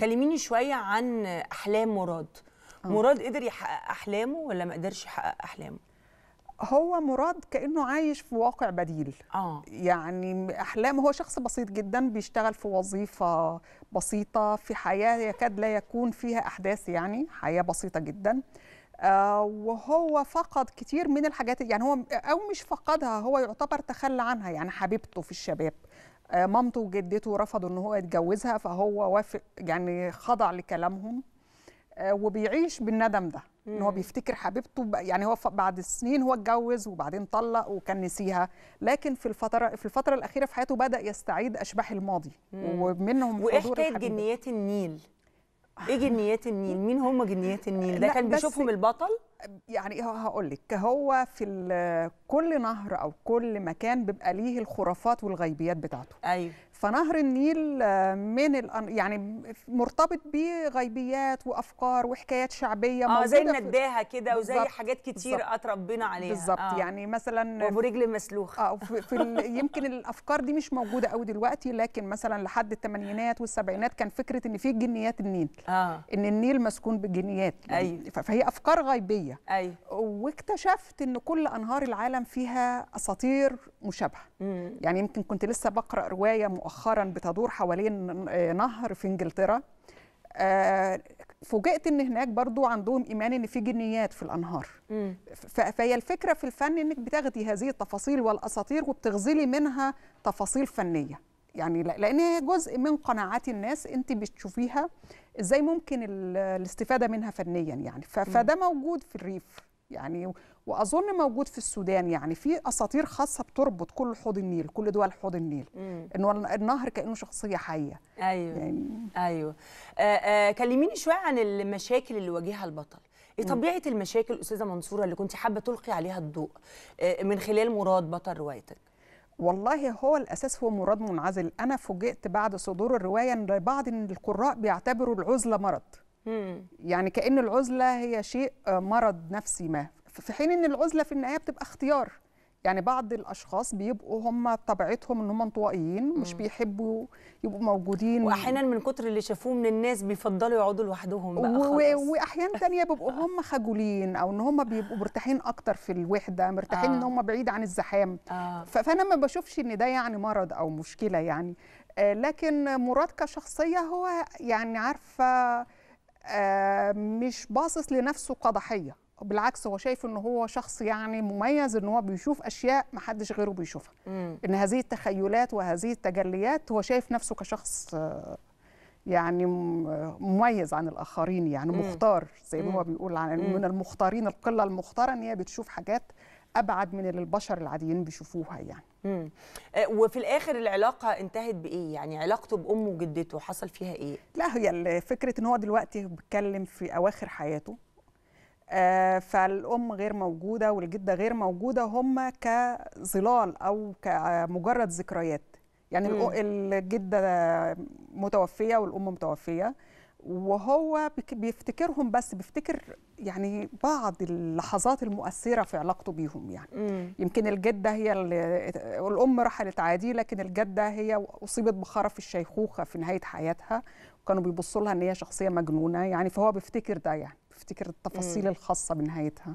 كلميني شويه عن احلام مراد أوه. مراد قدر يحقق احلامه ولا ما قدرش يحقق احلامه هو مراد كانه عايش في واقع بديل آه. يعني احلامه هو شخص بسيط جدا بيشتغل في وظيفه بسيطه في حياه يكاد لا يكون فيها احداث يعني حياه بسيطه جدا آه وهو فقد كتير من الحاجات يعني هو او مش فقدها هو يعتبر تخلى عنها يعني حبيبته في الشباب مامته وجدته رفضوا ان هو يتجوزها فهو وافق يعني خضع لكلامهم آه، وبيعيش بالندم ده ان هو بيفتكر حبيبته يعني هو بعد سنين هو اتجوز وبعدين طلق وكان نسيها لكن في الفتره في الفتره الاخيره في حياته بدا يستعيد اشباح الماضي مم. ومنهم وايه حكايه جنيات النيل ايه جنيات النيل مين هم جنيات النيل ده كان بيشوفهم البطل يعني إيه، هقول لك هو في كل نهر او كل مكان بيبقى ليه الخرافات والغيبيات بتاعته ايوه فنهر النيل آه، من الأن... يعني مرتبط بغيبيات وافكار وحكايات شعبيه اه زي النداهه كده وزي حاجات كتير اتربينا عليها بالظبط آه. يعني مثلا ابو رجل مسلوخ اه في, في ال... يمكن الافكار دي مش موجوده قوي دلوقتي لكن مثلا لحد الثمانينات والسبعينات كان فكره ان في جنيات النيل آه. ان النيل مسكون بالجنيات يعني أيوه. فهي افكار غيبيه أيوه. واكتشفت ان كل انهار العالم فيها اساطير مشابهه مم. يعني يمكن كنت لسه بقرا روايه مؤخرا مؤخرا بتدور حوالين آه، نهر في انجلترا آه، فوجئت ان هناك برضو عندهم ايمان ان في جنيات في الانهار فهي الفكره في الفن انك بتاخدي هذه التفاصيل والاساطير وبتغزلي منها تفاصيل فنيه يعني لان هي جزء من قناعات الناس انت بتشوفيها ازاي ممكن الاستفاده منها فنيا يعني فده موجود في الريف يعني واظن موجود في السودان يعني في اساطير خاصه بتربط كل حوض النيل كل دول حوض النيل انه النهر كانه شخصيه حيه ايوه يعني ايوه آآ آه، آآ آه، كلميني شويه عن المشاكل اللي واجهها البطل ايه طبيعه المشاكل استاذه منصوره اللي كنت حابه تلقي عليها الضوء آه، من خلال مراد بطل روايتك والله هو الاساس هو مراد منعزل انا فوجئت بعد صدور الروايه ان بعض القراء بيعتبروا العزله مرض يعني كأن العزلة هي شيء آه، مرض نفسي ما في حين أن العزلة في النهاية بتبقى اختيار يعني بعض الاشخاص بيبقوا هم طبيعتهم ان هم انطوائيين مش بيحبوا يبقوا موجودين واحيانا من كتر اللي شافوه من الناس بيفضلوا يقعدوا لوحدهم بقى خلاص واحيانا تانية بيبقوا هم خجولين او ان هم بيبقوا مرتاحين اكتر في الوحده مرتاحين آه. ان هم بعيد عن الزحام آه. فانا ما بشوفش ان ده يعني مرض او مشكله يعني آه، لكن مراد كشخصيه هو يعني عارفه آه، مش باصص لنفسه كضحيه بالعكس هو شايف ان هو شخص يعني مميز ان هو بيشوف اشياء ما حدش غيره بيشوفها مم. ان هذه التخيلات وهذه التجليات هو شايف نفسه كشخص آه، يعني مميز عن الاخرين يعني مم. مختار زي ما هو بيقول عن من المختارين القله المختاره ان هي بتشوف حاجات ابعد من اللي البشر العاديين بيشوفوها يعني مم. آه، وفي الاخر العلاقه انتهت بايه يعني علاقته بامه وجدته حصل فيها ايه لا هي فكره ان هو دلوقتي بيتكلم في اواخر حياته آه فالام غير موجوده والجده غير موجوده هم كظلال او كمجرد ذكريات يعني مم. الجده متوفيه والام متوفيه وهو بيفتكرهم بس بيفتكر يعني بعض اللحظات المؤثره في علاقته بيهم يعني مم. يمكن الجده هي الام رحلت عادي لكن الجده هي اصيبت بخرف الشيخوخه في نهايه حياتها وكانوا بيبصوا لها ان هي شخصيه مجنونه يعني فهو بيفتكر ده يعني بيفتكر التفاصيل مم. الخاصه بنهايتها